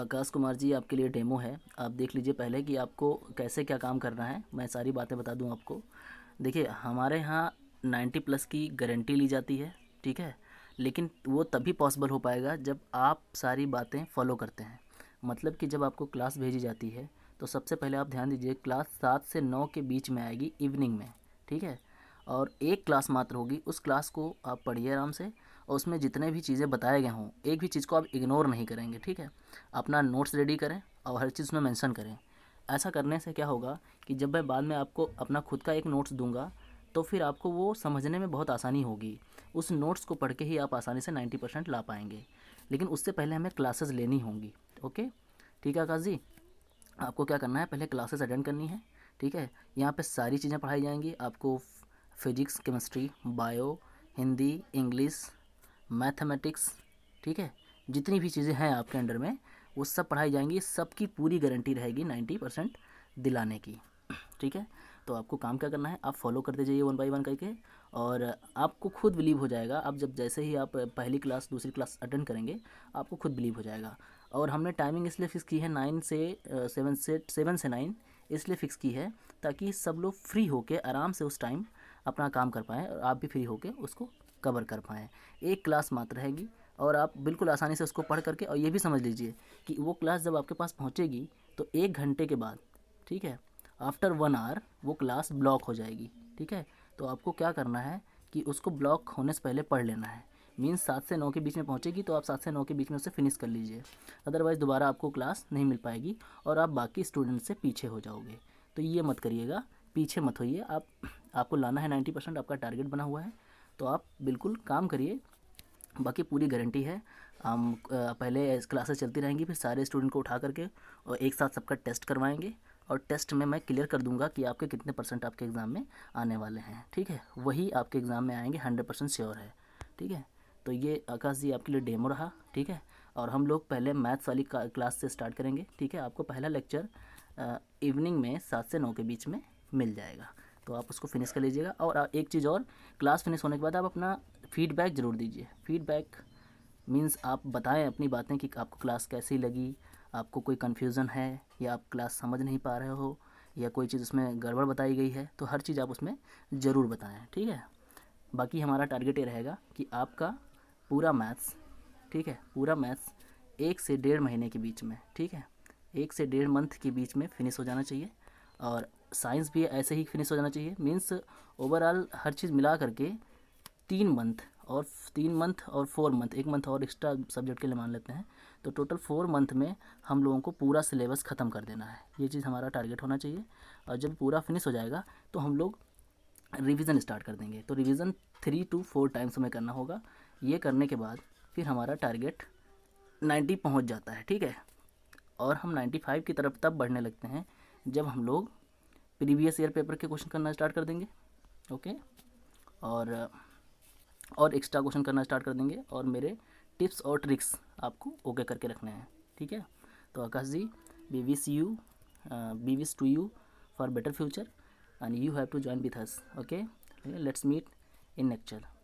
आकाश कुमार जी आपके लिए डेमो है आप देख लीजिए पहले कि आपको कैसे क्या काम करना है मैं सारी बातें बता दूं आपको देखिए हमारे यहाँ 90 प्लस की गारंटी ली जाती है ठीक है लेकिन वो तभी पॉसिबल हो पाएगा जब आप सारी बातें फॉलो करते हैं मतलब कि जब आपको क्लास भेजी जाती है तो सबसे पहले आप ध्यान दीजिए क्लास सात से नौ के बीच में आएगी इवनिंग में ठीक है और एक क्लास मात्र होगी उस क्लास को आप पढ़िए आराम से और उसमें जितने भी चीज़ें बताए गए हों एक भी चीज़ को आप इग्नोर नहीं करेंगे ठीक है अपना नोट्स रेडी करें और हर चीज़ उसमें मैंसन करें ऐसा करने से क्या होगा कि जब मैं बाद में आपको अपना खुद का एक नोट्स दूंगा तो फिर आपको वो समझने में बहुत आसानी होगी उस नोट्स को पढ़ के ही आप आसानी से नाइन्टी परसेंट ला पाएंगे लेकिन उससे पहले हमें क्लासेस लेनी होंगी ओके ठीक है आकाश जी आपको क्या करना है पहले क्लासेस अटेंड करनी है ठीक है यहाँ पे सारी चीज़ें पढ़ाई जाएंगी आपको physics chemistry bio Hindi English mathematics ठीक है जितनी भी चीज़ें हैं आपके अंडर में वो सब पढ़ाई जाएंगी सबकी पूरी गारंटी रहेगी नाइन्टी परसेंट दिलाने की ठीक है तो आपको काम क्या करना है आप फॉलो करते जाइए वन बाई वन करके और आपको खुद बिलीव हो जाएगा आप जब जैसे ही आप पहली क्लास दूसरी क्लास अटेंड करेंगे आपको खुद बिलीव हो जाएगा और हमने टाइमिंग इसलिए फिक्स की है नाइन से सेवन से सेवन से नाइन इसलिए फ़िक्स की है ताकि सब लोग फ्री होकर आराम से उस टाइम अपना काम कर पाएँ और आप भी फ्री होकर उसको कवर कर पाएँ एक क्लास मात्र रहेगी और आप बिल्कुल आसानी से उसको पढ़ करके और ये भी समझ लीजिए कि वो क्लास जब आपके पास पहुँचेगी तो एक घंटे के बाद ठीक है आफ्टर वन आवर वो क्लास ब्लॉक हो जाएगी ठीक है तो आपको क्या करना है कि उसको ब्लॉक होने से पहले पढ़ लेना है मीन्स सात से नौ के बीच में पहुँचेगी तो आप सात से नौ के बीच में उसे फिनिश कर लीजिए अदरवाइज़ दोबारा आपको क्लास नहीं मिल पाएगी और आप बाकी स्टूडेंट से पीछे हो जाओगे तो ये मत करिएगा पीछे मत होइए आप आपको लाना है नाइन्टी परसेंट आपका टारगेट बना हुआ है तो आप बिल्कुल काम करिए बाकी पूरी गारंटी है हम पहले क्लासेस चलती रहेंगी फिर सारे स्टूडेंट को उठा करके और एक साथ सबका टेस्ट करवाएंगे और टेस्ट में मैं क्लियर कर दूंगा कि आपके कितने परसेंट आपके एग्ज़ाम में आने वाले हैं ठीक है वही आपके एग्ज़ाम में आएंगे हंड्रेड परसेंट श्योर है ठीक है तो ये आकाश जी आपके लिए डेमो रहा ठीक है और हम लोग पहले मैथ्स वाली क्लास से स्टार्ट करेंगे ठीक है आपको पहला लेक्चर इवनिंग में सात से नौ के बीच में मिल जाएगा तो आप उसको फिनिश कर लीजिएगा और एक चीज़ और क्लास फिनिश होने के बाद आप अपना फीडबैक ज़रूर दीजिए फीडबैक मीन्स आप बताएं अपनी बातें कि आपको क्लास कैसी लगी आपको कोई कन्फ्यूज़न है या आप क्लास समझ नहीं पा रहे हो या कोई चीज़ उसमें गड़बड़ बताई गई है तो हर चीज़ आप उसमें ज़रूर बताएं ठीक है बाकी हमारा टारगेट ये रहेगा कि आपका पूरा मैथ्स ठीक है पूरा मैथ्स एक से डेढ़ महीने के बीच में ठीक है एक से डेढ़ मंथ के बीच में फिनिश हो जाना चाहिए और साइंस भी ऐसे ही फिनिश हो जाना चाहिए मीन्स ओवरऑल हर चीज़ मिला करके तीन मंथ और तीन मंथ और फोर मंथ एक मंथ और एक्स्ट्रा सब्जेक्ट के लिए मान लेते हैं तो टोटल फोर मंथ में हम लोगों को पूरा सिलेबस ख़त्म कर देना है ये चीज़ हमारा टारगेट होना चाहिए और जब पूरा फिनिश हो जाएगा तो हम लोग रिविज़न स्टार्ट कर देंगे तो revision three to four times हमें करना होगा ये करने के बाद फिर हमारा टारगेट नाइन्टी पहुँच जाता है ठीक है और हम नाइन्टी फाइव की तरफ तब बढ़ने लगते हैं जब हम लोग प्रीवियस ईयर पेपर के क्वेश्चन करना स्टार्ट कर देंगे ओके और और एक्स्ट्रा क्वेश्चन करना स्टार्ट कर देंगे और मेरे टिप्स और ट्रिक्स आपको ओके करके रखने हैं ठीक है तो Akash ji we wish you we wish to you for better future and you have to join with us okay let's meet in lecture